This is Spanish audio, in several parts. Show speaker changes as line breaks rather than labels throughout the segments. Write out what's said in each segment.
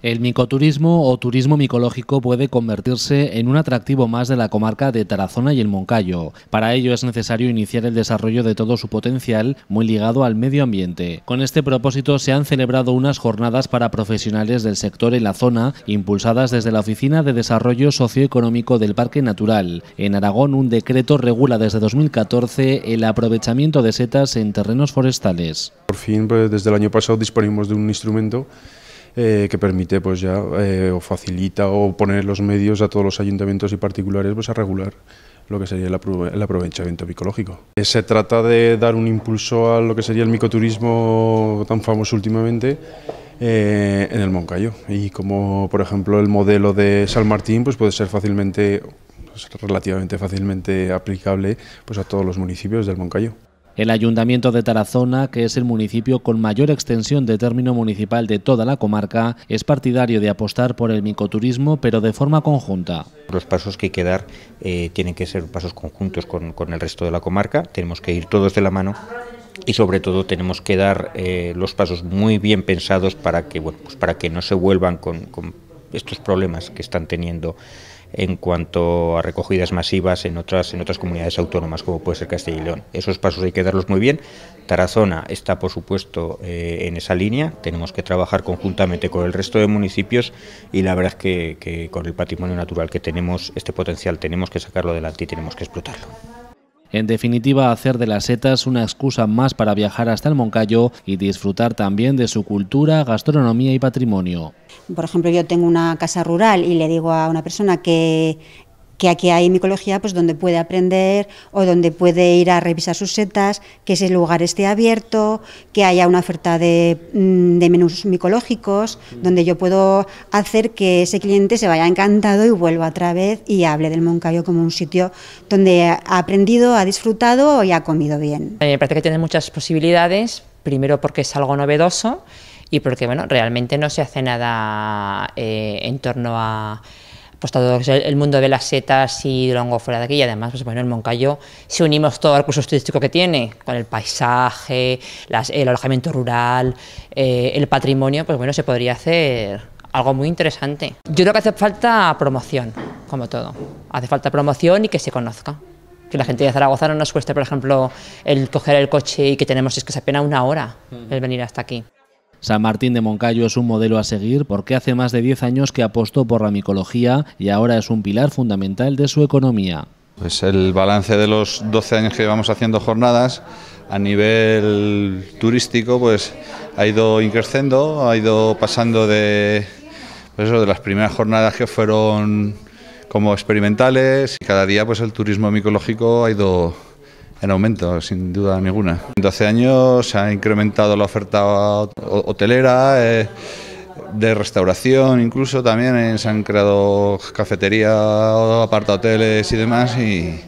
El micoturismo o turismo micológico puede convertirse en un atractivo más de la comarca de Tarazona y el Moncayo. Para ello es necesario iniciar el desarrollo de todo su potencial muy ligado al medio ambiente. Con este propósito se han celebrado unas jornadas para profesionales del sector en la zona, impulsadas desde la Oficina de Desarrollo Socioeconómico del Parque Natural. En Aragón, un decreto regula desde 2014 el aprovechamiento de setas en terrenos forestales.
Por fin, pues, desde el año pasado disponemos de un instrumento eh, que permite pues ya eh, o facilita o poner los medios a todos los ayuntamientos y particulares pues a regular lo que sería el, aprovechamiento micológico eh, Se trata de dar un impulso a lo que sería el micoturismo tan famoso últimamente en el Moncayo y como por ejemplo el modelo de San Martín pues puede ser fácilmente pues, relativamente fácilmente aplicable pues a todos los municipios del Moncayo. El Ayuntamiento de Tarazona, que es el municipio con
mayor extensión de término municipal de toda la comarca, es partidario de apostar por el micoturismo,
pero de forma conjunta. Los pasos que hay que dar eh, tienen que ser pasos conjuntos con, el resto de la comarca, tenemos que ir todos de la mano y sobre todo tenemos que dar eh, los pasos muy bien pensados para que bueno, pues para que no se vuelvan con estos problemas que están teniendo en cuanto a recogidas masivas en otras, comunidades autónomas, como puede ser Castilla y León. Esos pasos hay que darlos muy bien. Tarazona está, por supuesto, eh, en esa línea. Tenemos que trabajar conjuntamente con el resto de municipios y la verdad es que, que con el patrimonio natural que tenemos, este potencial tenemos que sacarlo adelante y tenemos que explotarlo.
En definitiva, hacer de las setas una excusa más para viajar hasta el Moncayo y disfrutar también de su cultura, gastronomía y patrimonio.
Por ejemplo, yo tengo una casa rural y le digo a una persona que que aquí hay micología pues donde puede aprender o donde puede ir a revisar sus setas, que ese lugar esté abierto, que haya una oferta de, mm, menús micológicos, mm. donde yo puedo hacer que ese cliente se vaya encantado y vuelva otra vez y hable del Moncayo como un sitio donde ha aprendido, ha disfrutado y ha comido bien.
me parece que tiene muchas posibilidades, primero porque es algo novedoso y porque bueno, realmente no se hace nada eh, en torno a pues todo el, mundo de las setas y de hongo fuera de aquí, y además, pues bueno, el Moncayo, si unimos todo el curso turístico que tiene, con el paisaje, el alojamiento rural, eh, el patrimonio, pues bueno, se podría hacer algo muy interesante. Yo creo que hace falta promoción, como todo, hace falta promoción y que se conozca. Que la gente de Zaragoza no nos cueste, por ejemplo, el coger el coche y que tenemos es que se apenas una hora mm. el venir hasta aquí.
San Martín de
Moncayo es un modelo a seguir porque hace más de 10 años que apostó por la micología y ahora es un pilar fundamental de su economía.
Pues el balance de los 12 años que llevamos haciendo jornadas a nivel turístico pues ha ido increciendo, ha ido pasando de, pues eso, de las primeras jornadas que fueron como experimentales y cada día pues el turismo micológico ha ido en aumento, sin duda ninguna. En 12 años se ha incrementado la oferta hotelera, eh, de restauración incluso también, eh, se han creado cafeterías, apartahoteles y demás y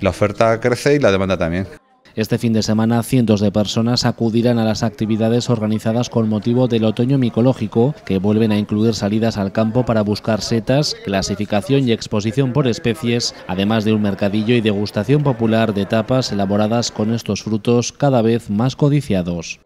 la oferta crece y la demanda también.
Este fin de semana cientos de personas acudirán a las actividades organizadas con motivo del otoño micológico, que vuelven a incluir salidas al campo para buscar setas, clasificación y exposición por especies, además de un mercadillo y degustación popular de tapas elaboradas con estos frutos cada vez más codiciados.